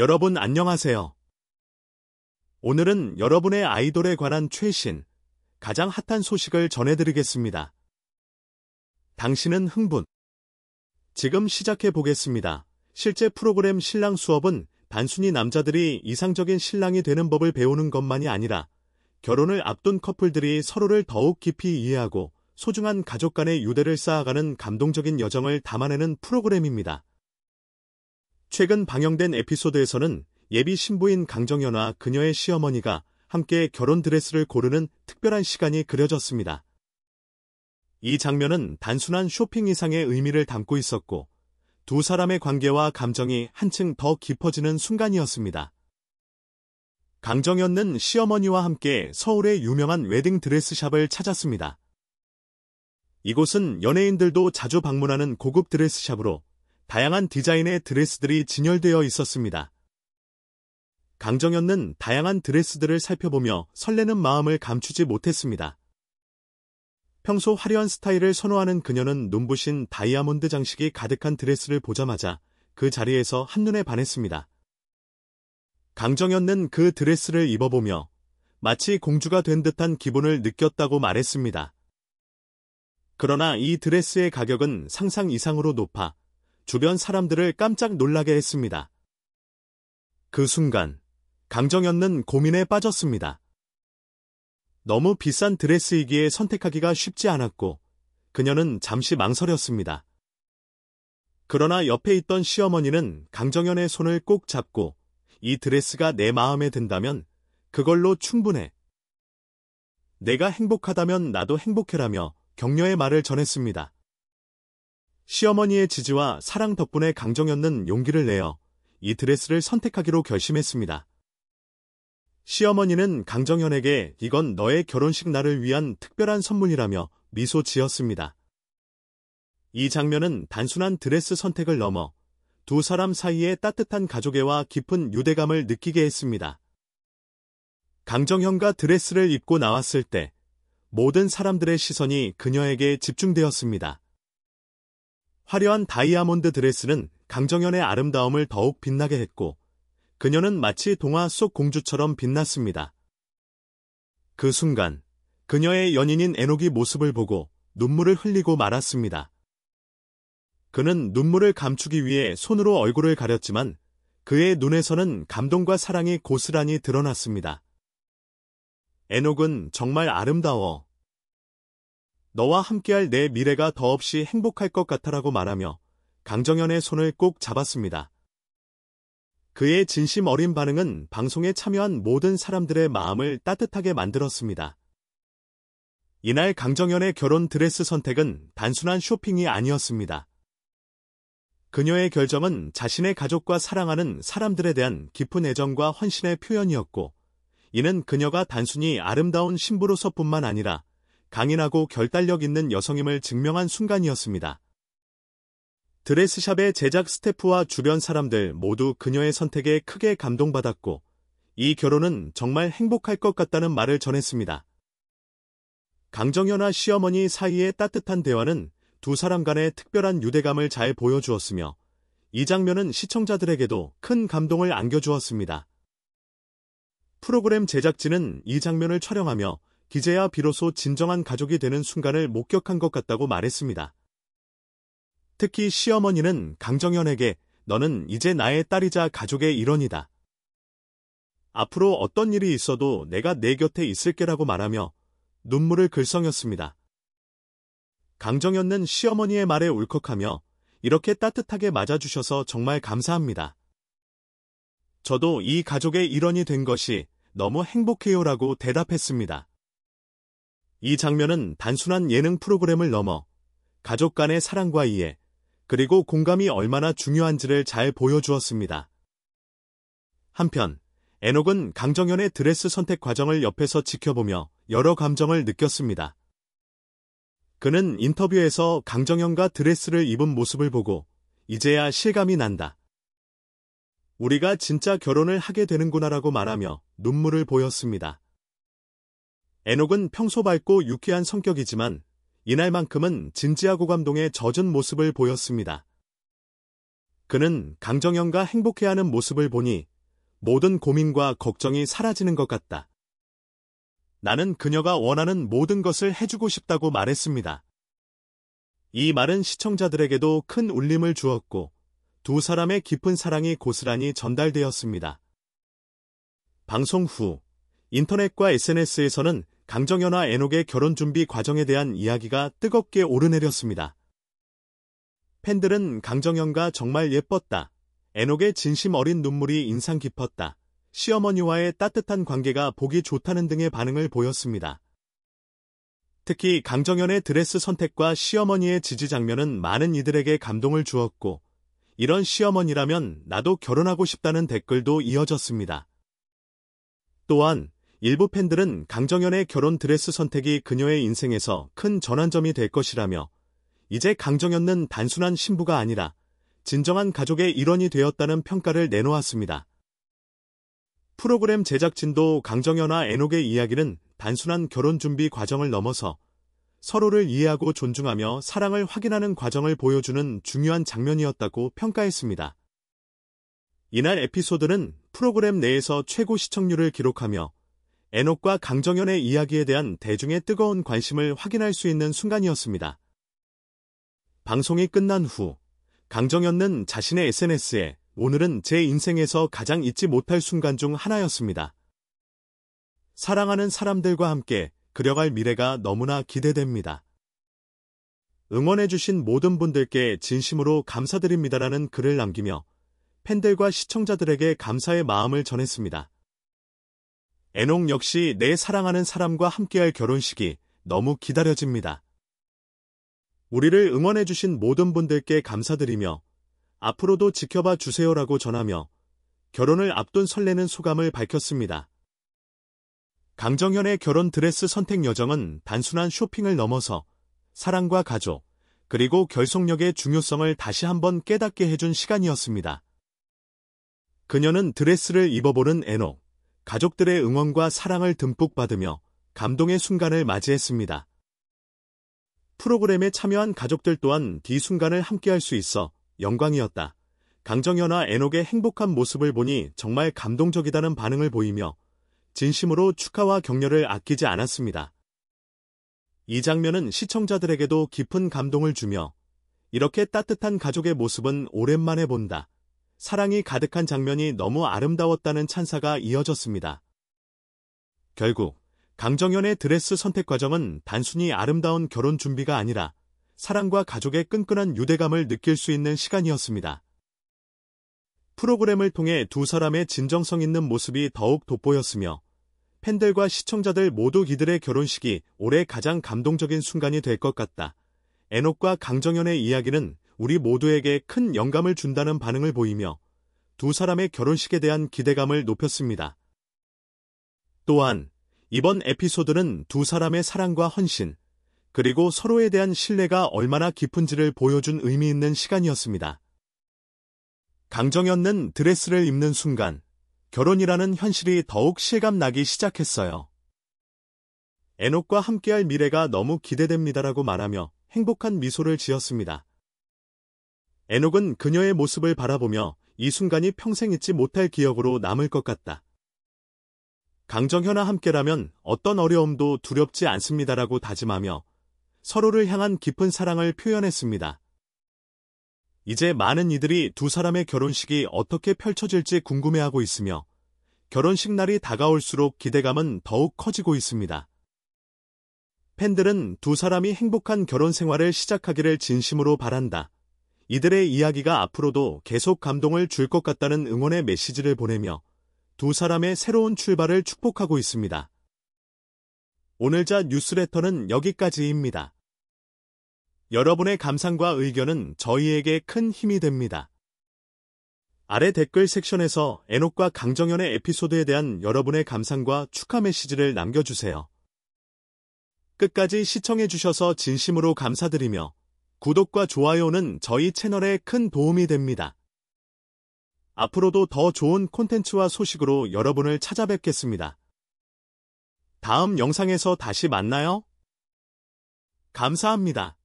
여러분 안녕하세요. 오늘은 여러분의 아이돌에 관한 최신, 가장 핫한 소식을 전해드리겠습니다. 당신은 흥분. 지금 시작해 보겠습니다. 실제 프로그램 신랑 수업은 단순히 남자들이 이상적인 신랑이 되는 법을 배우는 것만이 아니라 결혼을 앞둔 커플들이 서로를 더욱 깊이 이해하고 소중한 가족 간의 유대를 쌓아가는 감동적인 여정을 담아내는 프로그램입니다. 최근 방영된 에피소드에서는 예비 신부인 강정연와 그녀의 시어머니가 함께 결혼 드레스를 고르는 특별한 시간이 그려졌습니다. 이 장면은 단순한 쇼핑 이상의 의미를 담고 있었고 두 사람의 관계와 감정이 한층 더 깊어지는 순간이었습니다. 강정현은 시어머니와 함께 서울의 유명한 웨딩 드레스샵을 찾았습니다. 이곳은 연예인들도 자주 방문하는 고급 드레스샵으로 다양한 디자인의 드레스들이 진열되어 있었습니다. 강정현은 다양한 드레스들을 살펴보며 설레는 마음을 감추지 못했습니다. 평소 화려한 스타일을 선호하는 그녀는 눈부신 다이아몬드 장식이 가득한 드레스를 보자마자 그 자리에서 한눈에 반했습니다. 강정현은 그 드레스를 입어보며 마치 공주가 된 듯한 기분을 느꼈다고 말했습니다. 그러나 이 드레스의 가격은 상상 이상으로 높아 주변 사람들을 깜짝 놀라게 했습니다. 그 순간 강정현은 고민에 빠졌습니다. 너무 비싼 드레스이기에 선택하기가 쉽지 않았고 그녀는 잠시 망설였습니다. 그러나 옆에 있던 시어머니는 강정현의 손을 꼭 잡고 이 드레스가 내 마음에 든다면 그걸로 충분해. 내가 행복하다면 나도 행복해라며 격려의 말을 전했습니다. 시어머니의 지지와 사랑 덕분에 강정현은 용기를 내어 이 드레스를 선택하기로 결심했습니다. 시어머니는 강정현에게 이건 너의 결혼식 날을 위한 특별한 선물이라며 미소 지었습니다. 이 장면은 단순한 드레스 선택을 넘어 두 사람 사이의 따뜻한 가족애와 깊은 유대감을 느끼게 했습니다. 강정현과 드레스를 입고 나왔을 때 모든 사람들의 시선이 그녀에게 집중되었습니다. 화려한 다이아몬드 드레스는 강정현의 아름다움을 더욱 빛나게 했고 그녀는 마치 동화 속 공주처럼 빛났습니다. 그 순간 그녀의 연인인 에녹이 모습을 보고 눈물을 흘리고 말았습니다. 그는 눈물을 감추기 위해 손으로 얼굴을 가렸지만 그의 눈에서는 감동과 사랑이 고스란히 드러났습니다. 에녹은 정말 아름다워 너와 함께할 내 미래가 더없이 행복할 것 같아라고 말하며 강정현의 손을 꼭 잡았습니다. 그의 진심 어린 반응은 방송에 참여한 모든 사람들의 마음을 따뜻하게 만들었습니다. 이날 강정현의 결혼 드레스 선택은 단순한 쇼핑이 아니었습니다. 그녀의 결정은 자신의 가족과 사랑하는 사람들에 대한 깊은 애정과 헌신의 표현이었고, 이는 그녀가 단순히 아름다운 신부로서뿐만 아니라 강인하고 결단력 있는 여성임을 증명한 순간이었습니다. 드레스샵의 제작 스태프와 주변 사람들 모두 그녀의 선택에 크게 감동받았고 이 결혼은 정말 행복할 것 같다는 말을 전했습니다. 강정현아 시어머니 사이의 따뜻한 대화는 두 사람 간의 특별한 유대감을 잘 보여주었으며 이 장면은 시청자들에게도 큰 감동을 안겨주었습니다. 프로그램 제작진은 이 장면을 촬영하며 기재야 비로소 진정한 가족이 되는 순간을 목격한 것 같다고 말했습니다. 특히 시어머니는 강정현에게 너는 이제 나의 딸이자 가족의 일원이다. 앞으로 어떤 일이 있어도 내가 내 곁에 있을게라고 말하며 눈물을 글썽였습니다. 강정현은 시어머니의 말에 울컥하며 이렇게 따뜻하게 맞아주셔서 정말 감사합니다. 저도 이 가족의 일원이 된 것이 너무 행복해요라고 대답했습니다. 이 장면은 단순한 예능 프로그램을 넘어 가족 간의 사랑과 이해, 그리고 공감이 얼마나 중요한지를 잘 보여주었습니다. 한편, 에녹은 강정현의 드레스 선택 과정을 옆에서 지켜보며 여러 감정을 느꼈습니다. 그는 인터뷰에서 강정현과 드레스를 입은 모습을 보고 이제야 실감이 난다. 우리가 진짜 결혼을 하게 되는구나라고 말하며 눈물을 보였습니다. 에녹은 평소 밝고 유쾌한 성격이지만 이날만큼은 진지하고 감동에 젖은 모습을 보였습니다. 그는 강정현과 행복해하는 모습을 보니 모든 고민과 걱정이 사라지는 것 같다. 나는 그녀가 원하는 모든 것을 해주고 싶다고 말했습니다. 이 말은 시청자들에게도 큰 울림을 주었고 두 사람의 깊은 사랑이 고스란히 전달되었습니다. 방송 후 인터넷과 SNS에서는 강정현와 애녹의 결혼 준비 과정에 대한 이야기가 뜨겁게 오르내렸습니다. 팬들은 강정현과 정말 예뻤다. 애녹의 진심 어린 눈물이 인상 깊었다. 시어머니와의 따뜻한 관계가 보기 좋다는 등의 반응을 보였습니다. 특히 강정현의 드레스 선택과 시어머니의 지지 장면은 많은 이들에게 감동을 주었고, 이런 시어머니라면 나도 결혼하고 싶다는 댓글도 이어졌습니다. 또한 일부 팬들은 강정현의 결혼 드레스 선택이 그녀의 인생에서 큰 전환점이 될 것이라며 이제 강정현은 단순한 신부가 아니라 진정한 가족의 일원이 되었다는 평가를 내놓았습니다. 프로그램 제작진도 강정현과 애녹의 이야기는 단순한 결혼 준비 과정을 넘어서 서로를 이해하고 존중하며 사랑을 확인하는 과정을 보여주는 중요한 장면이었다고 평가했습니다. 이날 에피소드는 프로그램 내에서 최고 시청률을 기록하며 에녹과 강정현의 이야기에 대한 대중의 뜨거운 관심을 확인할 수 있는 순간이었습니다. 방송이 끝난 후 강정현은 자신의 SNS에 오늘은 제 인생에서 가장 잊지 못할 순간 중 하나였습니다. 사랑하는 사람들과 함께 그려갈 미래가 너무나 기대됩니다. 응원해주신 모든 분들께 진심으로 감사드립니다라는 글을 남기며 팬들과 시청자들에게 감사의 마음을 전했습니다. 애녹 역시 내 사랑하는 사람과 함께할 결혼식이 너무 기다려집니다. 우리를 응원해주신 모든 분들께 감사드리며 앞으로도 지켜봐 주세요라고 전하며 결혼을 앞둔 설레는 소감을 밝혔습니다. 강정현의 결혼 드레스 선택 여정은 단순한 쇼핑을 넘어서 사랑과 가족, 그리고 결속력의 중요성을 다시 한번 깨닫게 해준 시간이었습니다. 그녀는 드레스를 입어보는 애녹 가족들의 응원과 사랑을 듬뿍 받으며 감동의 순간을 맞이했습니다. 프로그램에 참여한 가족들 또한 뒤 순간을 함께할 수 있어 영광이었다. 강정현아 애녹의 행복한 모습을 보니 정말 감동적이다는 반응을 보이며 진심으로 축하와 격려를 아끼지 않았습니다. 이 장면은 시청자들에게도 깊은 감동을 주며 이렇게 따뜻한 가족의 모습은 오랜만에 본다. 사랑이 가득한 장면이 너무 아름다웠다는 찬사가 이어졌습니다. 결국 강정현의 드레스 선택 과정은 단순히 아름다운 결혼 준비가 아니라 사랑과 가족의 끈끈한 유대감을 느낄 수 있는 시간이었습니다. 프로그램을 통해 두 사람의 진정성 있는 모습이 더욱 돋보였으며 팬들과 시청자들 모두 이들의 결혼식이 올해 가장 감동적인 순간이 될 것 같다. 에녹과 강정현의 이야기는 우리 모두에게 큰 영감을 준다는 반응을 보이며 두 사람의 결혼식에 대한 기대감을 높였습니다. 또한 이번 에피소드는 두 사람의 사랑과 헌신, 그리고 서로에 대한 신뢰가 얼마나 깊은지를 보여준 의미 있는 시간이었습니다. 강정현는 드레스를 입는 순간 결혼이라는 현실이 더욱 실감나기 시작했어요. 애녹과 함께할 미래가 너무 기대됩니다라고 말하며 행복한 미소를 지었습니다. 에녹은 그녀의 모습을 바라보며 이 순간이 평생 잊지 못할 기억으로 남을 것 같다. 강정현아 함께라면 어떤 어려움도 두렵지 않습니다라고 다짐하며 서로를 향한 깊은 사랑을 표현했습니다. 이제 많은 이들이 두 사람의 결혼식이 어떻게 펼쳐질지 궁금해하고 있으며 결혼식 날이 다가올수록 기대감은 더욱 커지고 있습니다. 팬들은 두 사람이 행복한 결혼 생활을 시작하기를 진심으로 바란다. 이들의 이야기가 앞으로도 계속 감동을 줄 것 같다는 응원의 메시지를 보내며 두 사람의 새로운 출발을 축복하고 있습니다. 오늘자 뉴스레터는 여기까지입니다. 여러분의 감상과 의견은 저희에게 큰 힘이 됩니다. 아래 댓글 섹션에서 에녹과 강정현의 에피소드에 대한 여러분의 감상과 축하 메시지를 남겨주세요. 끝까지 시청해주셔서 진심으로 감사드리며 구독과 좋아요는 저희 채널에 큰 도움이 됩니다. 앞으로도 더 좋은 콘텐츠와 소식으로 여러분을 찾아뵙겠습니다. 다음 영상에서 다시 만나요. 감사합니다.